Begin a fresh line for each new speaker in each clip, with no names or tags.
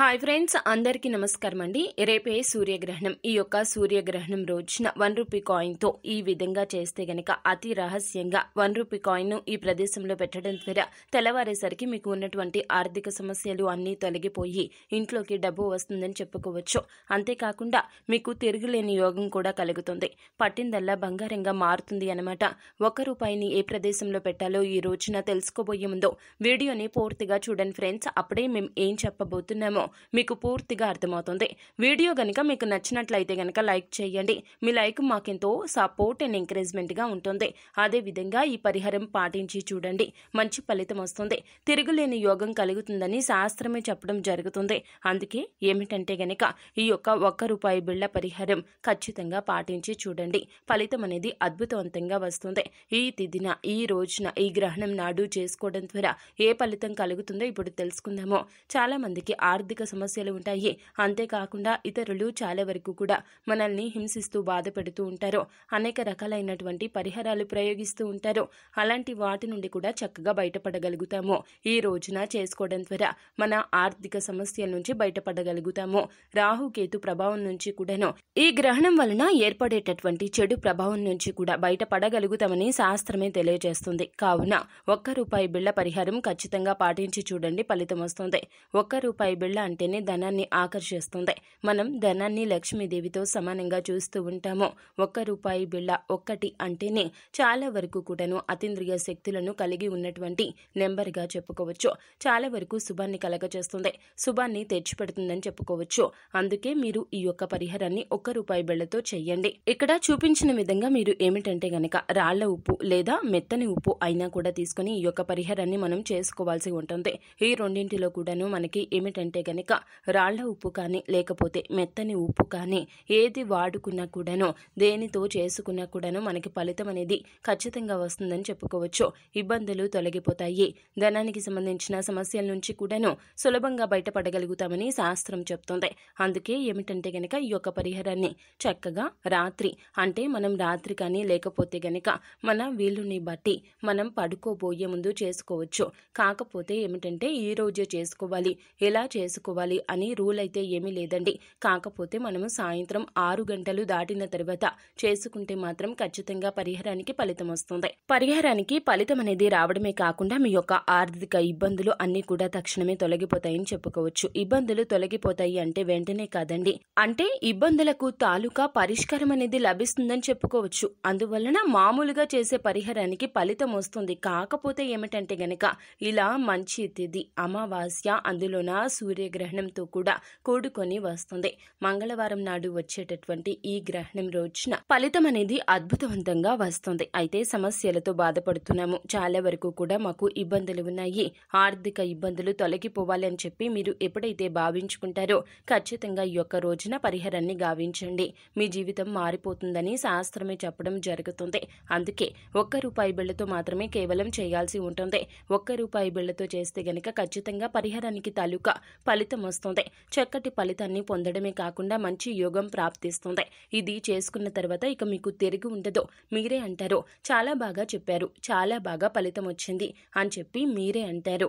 hi friends అందరికీ నమస్కారం అండి రేపే సూర్యగ్రహణం ఈ యొక్క సూర్యగ్రహణం రోజున వన్ రూపీ కాయిన్తో ఈ విధంగా చేస్తే గనక అతి రహస్యంగా వన్ రూపీ కాయిన్ను ఈ ప్రదేశంలో పెట్టడం ద్వారా తెల్లవారేసరికి మీకు ఉన్నటువంటి ఆర్థిక సమస్యలు అన్నీ తొలగిపోయి ఇంట్లోకి డబ్బు వస్తుందని చెప్పుకోవచ్చు అంతేకాకుండా మీకు తిరుగులేని యోగం కూడా కలుగుతుంది పట్టిందల్లా బంగారంగా మారుతుంది అనమాట ఒక రూపాయిని ఏ ప్రదేశంలో పెట్టాలో ఈ రోజున తెలుసుకోబోయే ముందు వీడియోని పూర్తిగా చూడండి ఫ్రెండ్స్ అప్పుడే మేము ఏం చెప్పబోతున్నామో మీకు పూర్తిగా అర్థమవుతుంది వీడియో గనుక మీకు నచ్చినట్లయితే గనుక లైక్ చేయండి మీ లైక్ మాకెంతో సపోర్ట్ అండ్ ఎంకరేజ్మెంట్గా ఉంటుంది అదేవిధంగా ఈ పరిహారం పాటించి చూడండి మంచి ఫలితం వస్తుంది తిరుగులేని యోగం కలుగుతుందని శాస్త్రమే చెప్పడం జరుగుతుంది అందుకే ఏమిటంటే గనక ఈ యొక్క ఒక్క రూపాయి బిళ్ళ పరిహారం ఖచ్చితంగా పాటించి చూడండి ఫలితం అనేది అద్భుతవంతంగా వస్తుంది ఈ తిథిన ఈ రోజున ఈ గ్రహణం నాడు చేసుకోవడం ద్వారా ఏ ఫలితం కలుగుతుందో ఇప్పుడు తెలుసుకుందాము చాలామందికి ఆర్థిక ఆర్థిక సమస్యలు ఉంటాయి అంతేకాకుండా ఇతరులు చాలా వరకు కూడా మనల్ని హింసిస్తూ బాధ పెడుతూ ఉంటారు అనేక రకాలైనటువంటి పరిహారాలు ప్రయోగిస్తూ ఉంటారు అలాంటి వాటి నుండి కూడా చక్కగా బయటపడగలుగుతాము ఈ రోజున చేసుకోవడం ద్వారా మన ఆర్థిక సమస్యల నుంచి బయటపడగలుగుతాము రాహుకేతు ప్రభావం నుంచి కూడాను ఈ గ్రహణం వలన ఏర్పడేటటువంటి చెడు ప్రభావం నుంచి కూడా బయటపడగలుగుతామని శాస్త్రమే తెలియజేస్తుంది కావున ఒక్క రూపాయి బిళ్ళ పరిహారం ఖచ్చితంగా పాటించి చూడండి ఫలితం వస్తుంది ఒక్క రూపాయి బిళ్ళ అంటేనే ధనాన్ని ఆకర్షిస్తుంది మనం ధనాన్ని లక్ష్మీదేవితో సమానంగా చూస్తూ ఉంటాము ఒక్క రూపాయి బిళ్ళ ఒక్కటి అంటేనే చాలా వరకు కూడాను అతీంద్రియ శక్తులను కలిగి ఉన్నటువంటి నెంబర్గా చెప్పుకోవచ్చు చాలా వరకు శుభాన్ని కలగచేస్తుంది శుభాన్ని తెచ్చిపెడుతుందని చెప్పుకోవచ్చు అందుకే మీరు ఈ యొక్క పరిహారాన్ని ఒక్క రూపాయి బిళ్ళతో చేయండి ఇక్కడ చూపించిన విధంగా మీరు ఏమిటంటే గనక రాళ్ల ఉప్పు లేదా మెత్తని ఉప్పు అయినా కూడా తీసుకుని ఈ యొక్క పరిహారాన్ని మనం చేసుకోవాల్సి ఉంటుంది ఈ రెండింటిలో కూడాను మనకి ఏమిటంటే గనుక రాళ్ల ఉప్పు కానీ లేకపోతే మెత్తని ఉప్పు కానీ ఏది వాడుకున్నా కూడాను దేనితో చేసుకున్నా కూడాను మనకి ఫలితం అనేది ఖచ్చితంగా వస్తుందని చెప్పుకోవచ్చు ఇబ్బందులు తొలగిపోతాయి ధనానికి సంబంధించిన సమస్యల నుంచి కూడాను సులభంగా బయటపడగలుగుతామని శాస్త్రం చెప్తుంది అందుకే ఏమిటంటే గనక ఈ యొక్క పరిహారాన్ని చక్కగా రాత్రి అంటే మనం రాత్రి కానీ లేకపోతే గనక మన వీలుని బట్టి మనం పడుకోబోయే ముందు చేసుకోవచ్చు కాకపోతే ఏమిటంటే ఈ రోజే చేసుకోవాలి ఎలా చేసుకో చేసుకోవాలి అని రూల్ అయితే ఏమీ లేదండి కాకపోతే మనము సాయంత్రం ఆరు గంటలు దాటిన తర్వాత చేసుకుంటే మాత్రం ఖచ్చితంగా పరిహారానికి ఫలితం వస్తుంది పరిహారానికి ఫలితం అనేది రావడమే కాకుండా మీ యొక్క ఆర్థిక ఇబ్బందులు అన్ని కూడా తక్షణమే తొలగిపోతాయని చెప్పుకోవచ్చు ఇబ్బందులు తొలగిపోతాయి అంటే వెంటనే కాదండి అంటే ఇబ్బందులకు తాలూకా పరిష్కారం అనేది లభిస్తుందని చెప్పుకోవచ్చు అందువలన మామూలుగా చేసే పరిహారానికి ఫలితం వస్తుంది కాకపోతే ఏమిటంటే గనక ఇలా మంచి తిది అమావాస్య అందులోన సూర్య గ్రహణంతో కూడా కూడుకొని వస్తుంది మంగళవారం నాడు వచ్చేటటువంటి ఈ గ్రహణం రోజున ఫలితం అనేది అద్భుతవంతంగా వస్తుంది అయితే సమస్యలతో బాధపడుతున్నాము చాలా వరకు కూడా మాకు ఇబ్బందులు ఉన్నాయి ఆర్థిక ఇబ్బందులు తొలగిపోవాలని చెప్పి మీరు ఎప్పుడైతే భావించుకుంటారో ఖచ్చితంగా ఈ యొక్క రోజున పరిహారాన్ని గావించండి మీ జీవితం మారిపోతుందని శాస్త్రమే చెప్పడం జరుగుతుంది అందుకే ఒక్క రూపాయి బిళ్ళతో మాత్రమే కేవలం చేయాల్సి ఉంటుంది ఒక్క రూపాయి బిళ్ళతో చేస్తే గనక ఖచ్చితంగా పరిహారానికి తాలూకా ఫలితం వస్తుంది చక్కటి ఫలితాన్ని పొందడమే కాకుండా మంచి యోగం ప్రాప్తిస్తుంది ఇది చేసుకున్న తర్వాత ఇక మీకు తిరిగి ఉండదు మీరే అంటారు చాలా బాగా చెప్పారు చాలా బాగా ఫలితం వచ్చింది అని చెప్పి మీరే అంటారు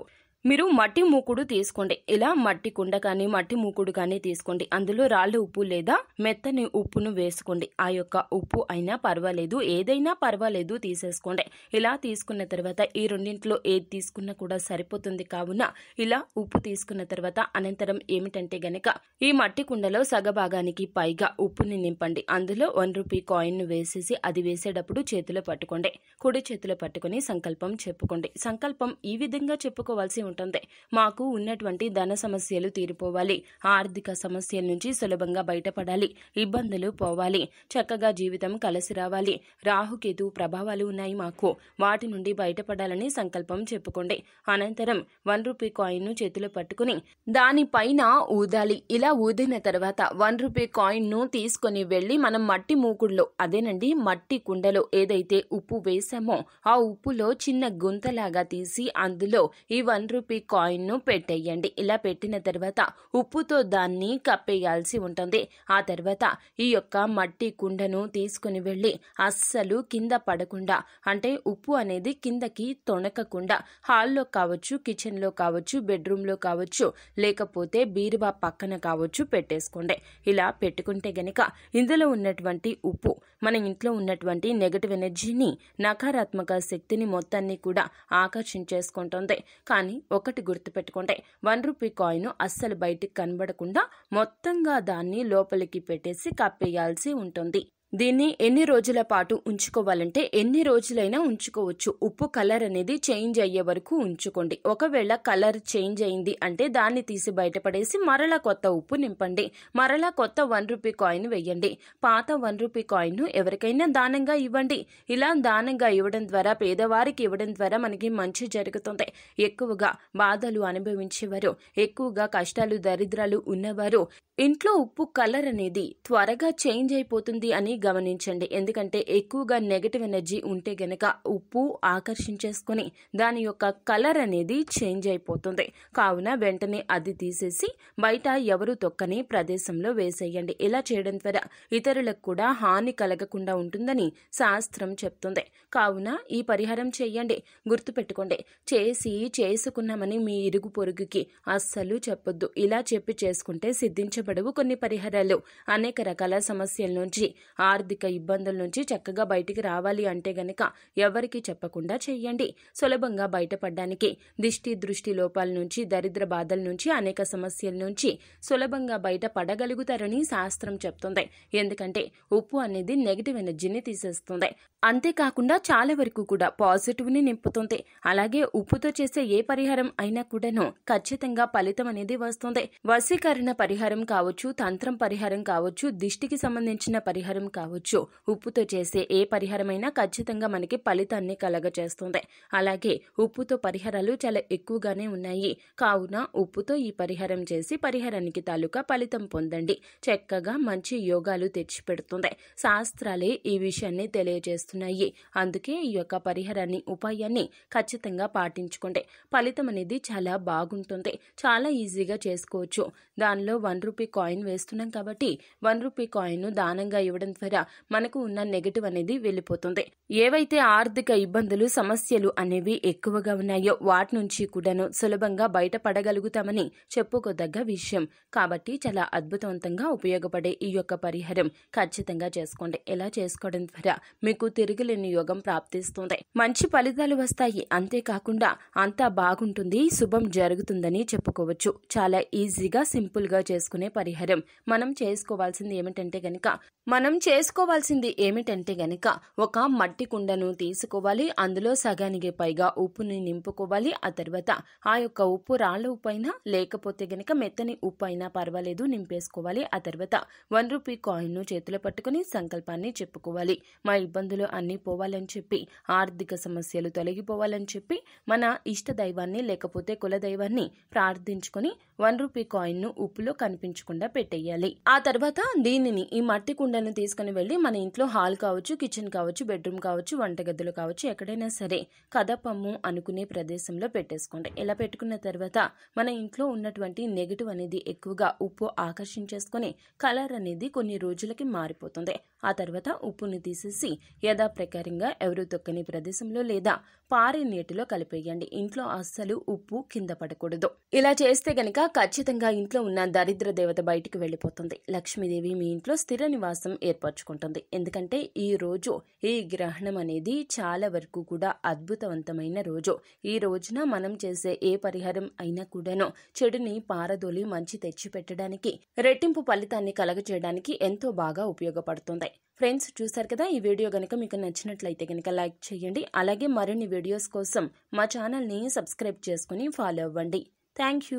మీరు మట్టి మూకుడు తీసుకోండి ఇలా మట్టి కుండ కానీ మట్టి మూకుడు కానీ తీసుకోండి అందులో రాళ్ళు ఉప్పు లేదా మెత్తని ఉప్పును వేసుకోండి ఆ యొక్క ఉప్పు అయినా పర్వాలేదు ఏదైనా పర్వాలేదు తీసేసుకోండి ఇలా తీసుకున్న తర్వాత ఈ రెండింటిలో ఏది తీసుకున్నా కూడా సరిపోతుంది కావున ఇలా ఉప్పు తీసుకున్న తర్వాత అనంతరం ఏమిటంటే గనక ఈ మట్టి కుండలో సగభాగానికి పైగా ఉప్పుని నింపండి అందులో వన్ రూపీ కాయిన్ను వేసేసి అది వేసేటప్పుడు చేతిలో పట్టుకోండి కుడి చేతిలో పట్టుకుని సంకల్పం చెప్పుకోండి సంకల్పం ఈ విధంగా చెప్పుకోవాల్సి ఉంటుంది మాకు ఉన్నటువంటి ధన సమస్యలు తీరిపోవాలి ఆర్థిక సమస్యల నుంచి సులభంగా బయటపడాలి ఇబ్బందులు పోవాలి చక్కగా జీవితం కలిసి రావాలి రాహుకేతు ప్రభావాలు ఉన్నాయి మాకు వాటి నుండి బయటపడాలని సంకల్పం చెప్పుకోండి అనంతరం వన్ రూపీ కాయిన్ను చేతిలో పట్టుకుని దానిపైన ఊదాలి ఇలా ఊదిన తర్వాత వన్ రూపీ కాయిన్ను తీసుకొని వెళ్ళి మనం మట్టి మూకుడులో అదేనండి మట్టి కుండలో ఏదైతే ఉప్పు వేసామో ఆ ఉప్పులో చిన్న గుంతలాగా తీసి అందులో ఈ వన్ రూపీ కాయిన్ను పెట్టేయండి ఇలా పెట్టిన తర్వాత ఉప్పుతో దాన్ని కప్పేయాల్సి ఉంటుంది ఆ తర్వాత ఈ యొక్క మట్టి కుండను తీసుకుని వెళ్ళి అస్సలు కింద పడకుండా అంటే ఉప్పు అనేది కిందకి తొణకకుండా హాల్లో కావచ్చు కిచెన్లో కావచ్చు బెడ్రూమ్లో కావచ్చు లేకపోతే బీరువా పక్కన కావచ్చు పెట్టేసుకోండి ఇలా పెట్టుకుంటే గనక ఇందులో ఉన్నటువంటి ఉప్పు మన ఇంట్లో ఉన్నటువంటి నెగటివ్ ఎనర్జీని నకారాత్మక శక్తిని మొత్తాన్ని కూడా ఆకర్షించేసుకుంటుంది కానీ ఒకటి గుర్తుపెట్టుకోండి వన్ రూపీ కాయిన్ అస్సలు బయటికి కనబడకుండా మొత్తంగా దాన్ని లోపలికి పెట్టేసి కప్పేయాల్సి ఉంటుంది దీన్ని ఎన్ని రోజుల పాటు ఉంచుకోవాలంటే ఎన్ని రోజులైనా ఉంచుకోవచ్చు ఉప్పు కలర్ అనేది చేంజ్ అయ్యే వరకు ఉంచుకోండి ఒకవేళ కలర్ చేంజ్ అయింది అంటే దాన్ని తీసి బయటపడేసి మరలా కొత్త ఉప్పు నింపండి మరలా కొత్త వన్ రూపీ కాయిన్ వేయండి పాత వన్ రూపీ కాయిన్ను ఎవరికైనా దానంగా ఇవ్వండి ఇలా దానంగా ఇవ్వడం ద్వారా పేదవారికి ఇవ్వడం ద్వారా మనకి మంచి జరుగుతుంది ఎక్కువగా బాధలు అనుభవించేవారు ఎక్కువగా కష్టాలు దరిద్రాలు ఉన్నవారు ఇంట్లో ఉప్పు కలర్ అనేది త్వరగా చేంజ్ అయిపోతుంది అని గమనించండి ఎందుకంటే ఎక్కువగా నెగటివ్ ఎనర్జీ ఉంటే గనక ఉప్పు ఆకర్షించేసుకొని దాని యొక్క కలర్ అనేది చేంజ్ అయిపోతుంది కావున వెంటనే అది తీసేసి బయట ఎవరు తొక్కని ప్రదేశంలో వేసేయండి ఇలా చేయడం ద్వారా ఇతరులకు కూడా హాని కలగకుండా ఉంటుందని శాస్త్రం చెప్తుంది కావున ఈ పరిహారం చేయండి గుర్తుపెట్టుకోండి చేసి చేసుకున్నామని మీ ఇరుగు పొరుగుకి అస్సలు చెప్పొద్దు ఇలా చెప్పి చేసుకుంటే సిద్ధించబడవు కొన్ని పరిహారాలు అనేక రకాల సమస్యల నుంచి ఆర్థిక ఇబ్బందుల నుంచి చక్కగా బయటికి రావాలి అంటే గనక ఎవరికి చెప్పకుండా చెయ్యండి సులభంగా బయటపడడానికి దిష్టి దృష్టి లోపాల నుంచి దరిద్ర బాధల నుంచి అనేక సమస్యల నుంచి సులభంగా బయట పడగలుగుతారని శాస్త్రం చెప్తుంది ఎందుకంటే ఉప్పు అనేది నెగిటివ్ ఎనర్జీని తీసేస్తుంది అంతేకాకుండా చాలా వరకు కూడా పాజిటివ్ని నింపుతుంది అలాగే ఉప్పుతో చేసే ఏ పరిహారం అయినా కూడాను ఖచ్చితంగా ఫలితం అనేది వస్తుంది వశీకరణ పరిహారం కావచ్చు తంత్రం పరిహారం కావచ్చు దిష్టికి సంబంధించిన పరిహారం కావచ్చు కావచ్చు ఉప్పుతో చేసే ఏ పరిహారమైనా ఖచ్చితంగా మనకి ఫలితాన్ని కలగచేస్తుంది అలాగే ఉప్పుతో పరిహారాలు చాలా ఎక్కువగానే ఉన్నాయి కావున ఉప్పుతో ఈ పరిహారం చేసి పరిహారానికి తాలూకా ఫలితం పొందండి చక్కగా మంచి యోగాలు తెచ్చిపెడుతుంది శాస్త్రాలే ఈ విషయాన్ని తెలియజేస్తున్నాయి అందుకే ఈ యొక్క పరిహారాన్ని ఉపాయాన్ని ఖచ్చితంగా పాటించుకోండి ఫలితం అనేది చాలా బాగుంటుంది చాలా ఈజీగా చేసుకోవచ్చు దానిలో వన్ రూపీ కాయిన్ వేస్తున్నాం కాబట్టి వన్ రూపీ కాయిన్ను దానంగా ఇవ్వడం ద్వారా ద్వారా మనకు ఉన్న నెగటివ్ అనేది వెళ్ళిపోతుంది ఏవైతే ఆర్థిక ఇబ్బందులు సమస్యలు అనేవి ఎక్కువగా ఉన్నాయో వాటి నుంచి కూడాను సులభంగా బయటపడగలుగుతామని చెప్పుకోదగ్గ విషయం కాబట్టి చాలా అద్భుతవంతంగా ఉపయోగపడే ఈ యొక్క పరిహారం ఖచ్చితంగా చేసుకోండి ఎలా చేసుకోవడం ద్వారా మీకు తిరుగులేని యోగం ప్రాప్తిస్తుంది మంచి ఫలితాలు వస్తాయి అంతేకాకుండా అంతా బాగుంటుంది శుభం జరుగుతుందని చెప్పుకోవచ్చు చాలా ఈజీగా సింపుల్గా చేసుకునే పరిహారం మనం చేసుకోవాల్సింది ఏమిటంటే గనక మనం చే చేసుకోవాల్సింది ఏమిటంటే గనక ఒక మట్టి కుండను తీసుకోవాలి అందులో సగానికి పైగా ఉప్పుని నింపుకోవాలి ఆ తర్వాత ఆ యొక్క ఉప్పు రాళ్ళ ఉప్పు అయినా లేకపోతే గనక మెత్తని ఉప్పు అయినా పర్వాలేదు నింపేసుకోవాలి ఆ తర్వాత వన్ రూపీ కాయిన్ను చేతిలో పట్టుకుని సంకల్పాన్ని చెప్పుకోవాలి మా ఇబ్బందులు అన్ని పోవాలని చెప్పి ఆర్థిక సమస్యలు తొలగిపోవాలని చెప్పి మన ఇష్ట దైవాన్ని లేకపోతే కుల దైవాన్ని ప్రార్థించుకొని వన్ రూపీ కాయిన్ను ఉప్పులో కనిపించకుండా పెట్టేయాలి ఆ తర్వాత దీనిని ఈ మట్టి కుండను తీసుకుని తీసుకుని వెళ్ళి మన ఇంట్లో హాల్ కావచ్చు కిచెన్ కావచ్చు బెడ్రూమ్ కావచ్చు వంటగదులు కావచ్చు ఎక్కడైనా సరే కదపమ్ము అనుకునే ప్రదేశంలో పెట్టేసుకోండి ఇలా పెట్టుకున్న తర్వాత మన ఇంట్లో ఉన్నటువంటి నెగిటివ్ అనేది ఎక్కువగా ఉప్పు ఆకర్షించేసుకొని కలర్ అనేది కొన్ని రోజులకి మారిపోతుంది ఆ తర్వాత ఉప్పుని తీసేసి యథాప్రకారంగా ఎవరు తొక్కని ప్రదేశంలో లేదా పారే నీటిలో కలిపేయండి ఇంట్లో అస్సలు ఉప్పు కింద పడకూడదు ఇలా చేస్తే గనక ఖచ్చితంగా ఇంట్లో ఉన్న దరిద్ర దేవత బయటికి వెళ్ళిపోతుంది లక్ష్మీదేవి మీ ఇంట్లో స్థిర నివాసం ఏర్పరచుకుంటుంది ఎందుకంటే ఈ రోజు ఈ గ్రహణం అనేది చాలా వరకు కూడా అద్భుతవంతమైన రోజు ఈ రోజున మనం చేసే ఏ పరిహారం అయినా కూడాను చెడుని పారదోలి మంచి తెచ్చిపెట్టడానికి రెట్టింపు ఫలితాన్ని కలగచేయడానికి ఎంతో బాగా ఉపయోగపడుతుంది ఉంటాయి ఫ్రెండ్స్ చూసారు కదా ఈ వీడియో కనుక మీకు నచ్చినట్లయితే కనుక లైక్ చేయండి అలాగే మరిన్ని వీడియోస్ కోసం మా ఛానల్ని సబ్స్క్రైబ్ చేసుకుని ఫాలో అవ్వండి థ్యాంక్